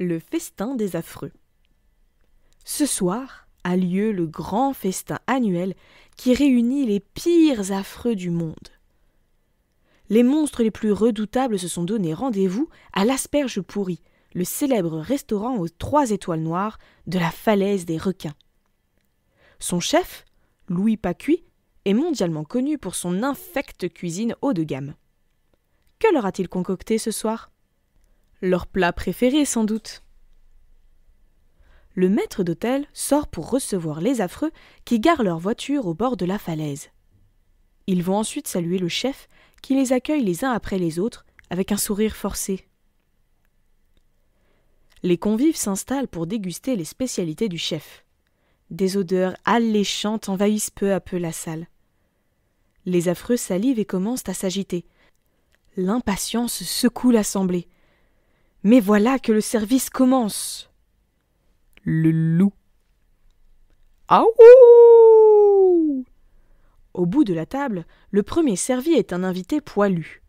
Le festin des affreux. Ce soir a lieu le grand festin annuel qui réunit les pires affreux du monde. Les monstres les plus redoutables se sont donné rendez-vous à l'Asperge Pourrie, le célèbre restaurant aux trois étoiles noires de la falaise des requins. Son chef, Louis Pacuy, est mondialement connu pour son infecte cuisine haut de gamme. Que leur a-t-il concocté ce soir leur plat préféré sans doute. Le maître d'hôtel sort pour recevoir les affreux qui garent leur voiture au bord de la falaise. Ils vont ensuite saluer le chef qui les accueille les uns après les autres avec un sourire forcé. Les convives s'installent pour déguster les spécialités du chef. Des odeurs alléchantes envahissent peu à peu la salle. Les affreux salivent et commencent à s'agiter. L'impatience secoue l'assemblée. Mais voilà que le service commence. Le loup. Au bout de la table, le premier servi est un invité poilu.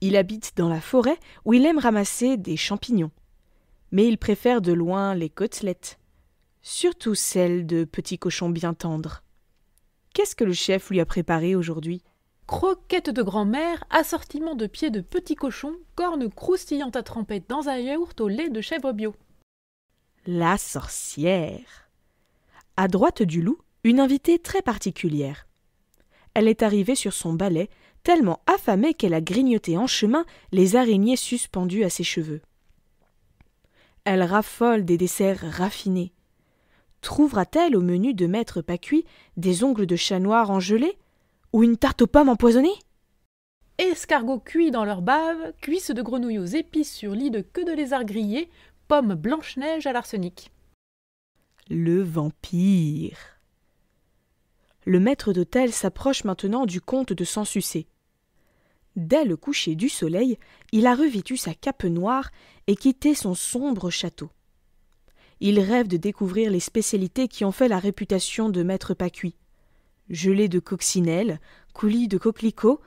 Il habite dans la forêt où il aime ramasser des champignons. Mais il préfère de loin les côtelettes, surtout celles de petits cochons bien tendres. Qu'est-ce que le chef lui a préparé aujourd'hui Croquettes de grand-mère, assortiment de pieds de petits cochons, cornes croustillantes à tremper dans un yaourt au lait de chèvre bio. La sorcière. À droite du loup, une invitée très particulière. Elle est arrivée sur son balai, tellement affamée qu'elle a grignoté en chemin les araignées suspendues à ses cheveux. Elle raffole des desserts raffinés. Trouvera-t-elle au menu de Maître Pacuy des ongles de chat noir en gelée ou une tarte aux pommes empoisonnée Escargots cuits dans leur bave, cuisses de grenouilles aux épices sur lit de queue de lézard grillé, pommes blanche-neige à l'arsenic. Le vampire. Le maître d'hôtel s'approche maintenant du comte de Sansucé. Dès le coucher du soleil, il a revêtu sa cape noire et quitté son sombre château. Il rêve de découvrir les spécialités qui ont fait la réputation de Maître cuit gelée de coccinelle, coulis de coquelicot,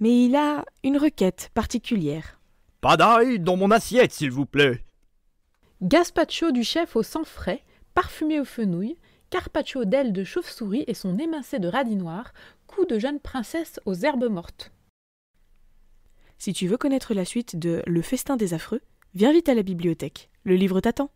mais il a une requête particulière. Pas d'ail dans mon assiette, s'il vous plaît. Gaspacho du chef au sang frais, parfumé aux fenouil, carpaccio d'ailes de chauve-souris et son émincé de radis noir, coup de jeune princesse aux herbes mortes. Si tu veux connaître la suite de Le festin des affreux, viens vite à la bibliothèque. Le livre t'attend.